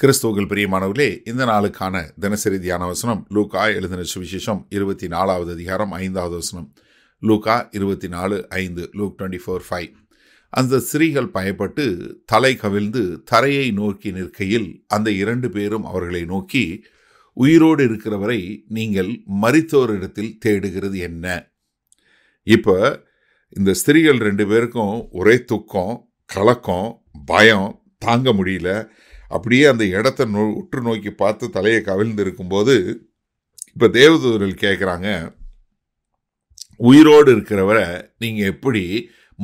கிறிஸ்துவர்கள் பிரியமானவர்களே இந்த நாளுக்கான தினசரி தியான வசனம் லூகா எழுதின சுவிசேஷம் இருபத்தி நாலாவது அதிகாரம் ஐந்தாவது வசனம் லூகா இருபத்தி நாலு ஐந்து லூக் டுவெண்ட்டி ஃபோர் ஃபைவ் அந்த ஸ்திரீகள் பயப்பட்டு தலை கவிழ்ந்து தரையை நோக்கி நிற்கையில் அந்த இரண்டு பேரும் அவர்களை நோக்கி உயிரோடு இருக்கிறவரை நீங்கள் மறித்தோரிடத்தில் தேடுகிறது என்ன இப்போ இந்த ஸ்திரீகள் ரெண்டு பேருக்கும் ஒரே துக்கம் கலக்கம் பயம் தாங்க முடியல அப்படியே அந்த இடத்த நோ உற்று நோக்கி பார்த்து தலையை கவிழ்ந்து இருக்கும்போது இப்போ தேவதூதர்கள் கேட்குறாங்க உயிரோடு இருக்கிறவரை நீங்கள் எப்படி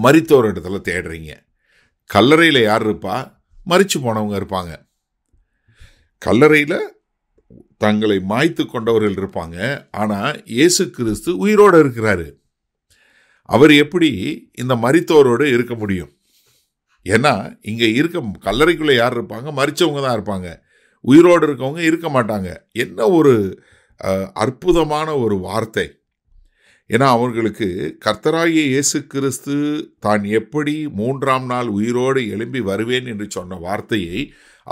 மறித்தோர் இடத்துல தேடுறீங்க கல்லறையில் யார் இருப்பா மறித்து போனவங்க இருப்பாங்க கல்லறையில் தங்களை மாய்த்து கொண்டவர்கள் இருப்பாங்க ஆனால் இயேசு கிறிஸ்து உயிரோடு இருக்கிறாரு அவர் எப்படி இந்த மறித்தோரோடு இருக்க முடியும் ஏன்னா இங்கே இருக்க கல்லறைக்குள்ளே யார் இருப்பாங்க மறித்தவங்க தான் இருப்பாங்க உயிரோடு இருக்கவங்க இருக்க மாட்டாங்க என்ன ஒரு அற்புதமான ஒரு வார்த்தை ஏன்னா அவர்களுக்கு கர்த்தராகிய இயேசு கிறிஸ்து தான் எப்படி மூன்றாம் நாள் உயிரோடு எழும்பி வருவேன் என்று சொன்ன வார்த்தையை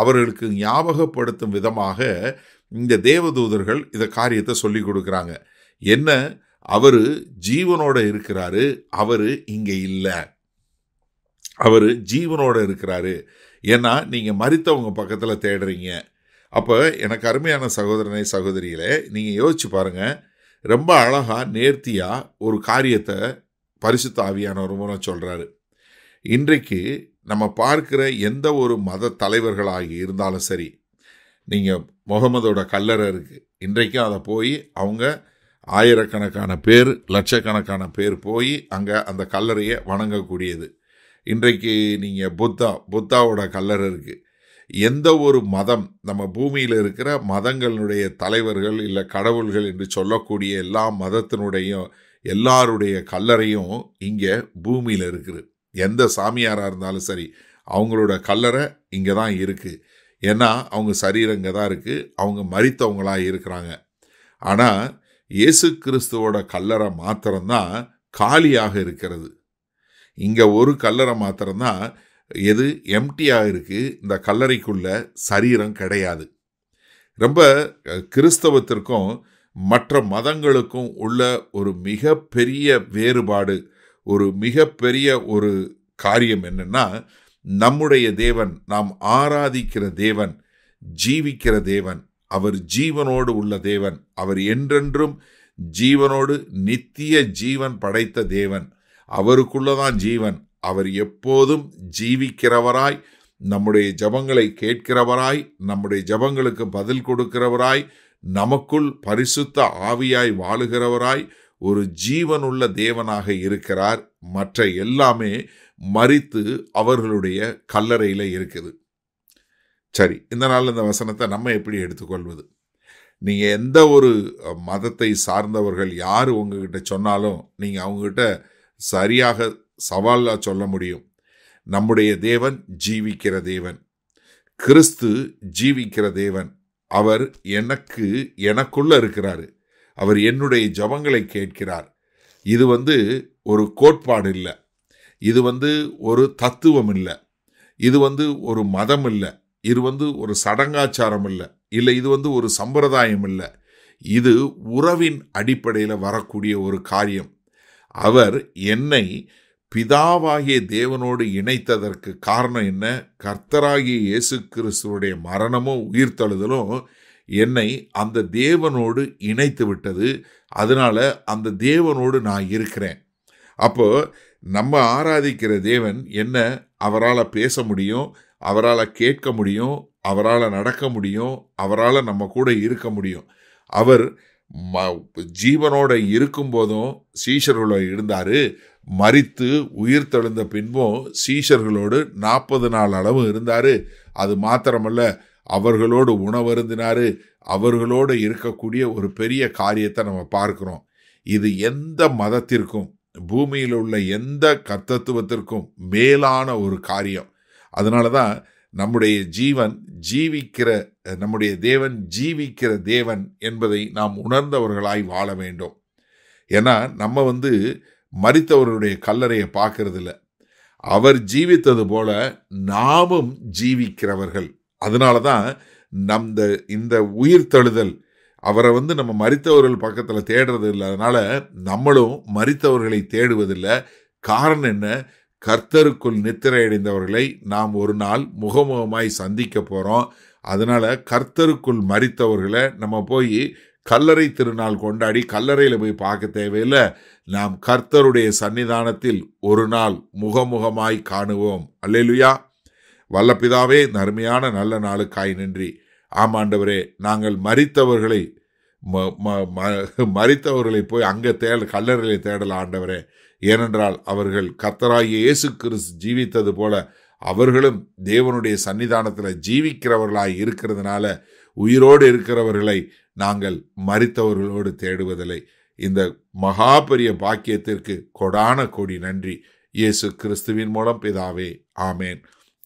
அவர்களுக்கு ஞாபகப்படுத்தும் விதமாக இந்த தேவதூதர்கள் இந்த காரியத்தை சொல்லி கொடுக்குறாங்க என்ன அவர் ஜீவனோடு இருக்கிறாரு அவர் இங்கே இல்லை அவர் ஜீவனோடு இருக்கிறாரு ஏன்னா நீங்கள் மறித்தவங்க பக்கத்தில் தேடுறீங்க அப்போ எனக்கு அருமையான சகோதரனை சகோதரிகளே நீங்கள் யோசிச்சு பாருங்கள் ரொம்ப அழகாக நேர்த்தியாக ஒரு காரியத்தை பரிசுத்த ஒரு முறை சொல்கிறாரு இன்றைக்கு நம்ம பார்க்குற எந்த ஒரு மத தலைவர்களாக இருந்தாலும் சரி நீங்கள் முகமதோட கல்லறை இருக்குது இன்றைக்கும் அதை போய் அவங்க ஆயிரக்கணக்கான பேர் லட்சக்கணக்கான பேர் போய் அங்கே அந்த கல்லறையை வணங்கக்கூடியது இன்றைக்கு நீங்கள் புத்தா புத்தாவோட கல்லறை இருக்குது எந்த ஒரு மதம் நம்ம பூமியில் இருக்கிற மதங்களுடைய தலைவர்கள் இல்லை கடவுள்கள் என்று சொல்லக்கூடிய எல்லா மதத்தினுடைய எல்லாருடைய கல்லறையும் இங்கே பூமியில் இருக்குது எந்த சாமியாராக இருந்தாலும் சரி அவங்களோட கல்லறை இங்கே தான் இருக்குது ஏன்னா அவங்க சரீரம் இங்கே தான் இருக்குது அவங்க மறித்தவங்களாக இருக்கிறாங்க ஆனால் இயேசு கிறிஸ்துவோட கல்லறை மாத்திரம்தான் காலியாக இருக்கிறது இங்கே ஒரு கல்லறை மாத்திரம்தான் எது எம்டியாக இருக்குது இந்த கல்லறைக்குள்ள சரீரம் கிடையாது ரொம்ப கிறிஸ்தவத்திற்கும் மற்ற மதங்களுக்கும் உள்ள ஒரு மிகப்பெரிய வேறுபாடு ஒரு மிகப்பெரிய ஒரு காரியம் என்னென்னா நம்முடைய தேவன் நாம் ஆராதிக்கிற தேவன் ஜீவிக்கிற தேவன் அவர் ஜீவனோடு உள்ள தேவன் அவர் என்றென்றும் ஜீவனோடு நித்திய ஜீவன் படைத்த தேவன் அவருக்குள்ளதான் ஜீவன் அவர் எப்போதும் ஜீவிக்கிறவராய் நம்முடைய ஜபங்களை கேட்கிறவராய் நம்முடைய ஜபங்களுக்கு பதில் கொடுக்கிறவராய் நமக்குள் பரிசுத்த ஆவியாய் வாழுகிறவராய் ஒரு ஜீவனுள்ள தேவனாக இருக்கிறார் மற்ற எல்லாமே மறித்து அவர்களுடைய கல்லறையில் இருக்குது சரி இந்த நாள் இந்த வசனத்தை நம்ம எப்படி எடுத்துக்கொள்வது நீங்கள் எந்த ஒரு மதத்தை சார்ந்தவர்கள் யார் உங்ககிட்ட சொன்னாலும் நீங்கள் அவங்ககிட்ட சரியாக சவாலாக சொல்ல முடியும் நம்முடைய தேவன் ஜீவிக்கிற தேவன் கிறிஸ்து ஜீவிக்கிற தேவன் அவர் எனக்கு எனக்குள்ள இருக்கிறாரு அவர் என்னுடைய ஜபங்களை கேட்கிறார் இது வந்து ஒரு கோட்பாடு இல்லை இது வந்து ஒரு தத்துவம் இல்லை இது வந்து ஒரு மதம் இல்லை இது வந்து ஒரு சடங்காச்சாரம் இல்லை இல்லை இது வந்து ஒரு சம்பிரதாயம் இல்லை இது உறவின் அடிப்படையில் வரக்கூடிய ஒரு காரியம் அவர் என்னை பிதாவாகிய தேவனோடு இணைத்ததற்கு காரணம் என்ன கர்த்தராகிய இயேசு கிறிஸ்துவனுடைய மரணமும் உயிர்த்தழுதலும் என்னை அந்த தேவனோடு இணைத்து விட்டது அதனால் அந்த தேவனோடு நான் இருக்கிறேன் அப்போ நம்ம ஆராதிக்கிற தேவன் என்ன அவரால் பேச முடியும் அவரால் கேட்க முடியும் அவரால் நடக்க முடியும் அவரால் நம்ம கூட இருக்க முடியும் அவர் ம ஜீவனோட இருக்கும்போதும் சீஷர்களோடு இருந்தார் மறித்து உயிர் தெழுந்த பின்பும் சீஷர்களோடு நாற்பது நாள் அளவு இருந்தார் அது மாத்திரமல்ல அவர்களோடு உணவருந்தினார் அவர்களோடு இருக்கக்கூடிய ஒரு பெரிய காரியத்தை நம்ம பார்க்குறோம் இது எந்த மதத்திற்கும் பூமியில் உள்ள எந்த கத்தத்துவத்திற்கும் மேலான ஒரு காரியம் அதனால தான் நம்முடைய ஜீவன் ஜீவிக்கிற நம்முடைய தேவன் ஜீவிக்கிற தேவன் என்பதை நாம் உணர்ந்தவர்களாய் வாழ வேண்டும் ஏன்னா நம்ம வந்து மறித்தவர்களுடைய கல்லறையை பார்க்கறதில்ல அவர் ஜீவித்தது போல நாமும் ஜீவிக்கிறவர்கள் அதனால தான் நம் இந்த உயிர் தழுதல் அவரை வந்து நம்ம மறித்தவர்கள் பக்கத்தில் தேடுறது இல்லை அதனால் நம்மளும் மறித்தவர்களை தேடுவதில்லை காரணம் என்ன கர்த்தருக்குள் நித்திரையடைந்தவர்களை நாம் ஒரு நாள் முகமுகமாய் சந்திக்க போகிறோம் அதனால் கர்த்தருக்குள் மறித்தவர்களை நம்ம போய் கல்லறை திருநாள் கொண்டாடி கல்லறையில் போய் பார்க்க தேவையில்லை நாம் கர்த்தருடைய சன்னிதானத்தில் ஒரு நாள் முகமுகமாய் காணுவோம் அல்லேலுயா வல்லப்பிதாவே நருமையான நல்ல நாளுக்காய் நன்றி ஆமாண்டவரே நாங்கள் மறித்தவர்களை மறித்தவர்களை போய் அங்கே தேட கல்லறையை தேடல ஆண்டவரே ஏனென்றால் அவர்கள் கத்தராய் இயேசு கிறிஸ்து ஜீவித்தது போல அவர்களும் தேவனுடைய சன்னிதானத்தில் ஜீவிக்கிறவர்களாக இருக்கிறதுனால உயிரோடு இருக்கிறவர்களை நாங்கள் மறித்தவர்களோடு தேடுவதில்லை இந்த மகா பெரிய பாக்கியத்திற்கு கொடான கொடி நன்றி இயேசு கிறிஸ்துவின் மூலம் பிதாவே ஆமேன்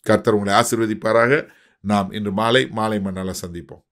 கர்த்தர் உங்களை ஆசிர்வதிப்பாராக நாம் இன்று மாலை மாலை மண்ணால் சந்திப்போம்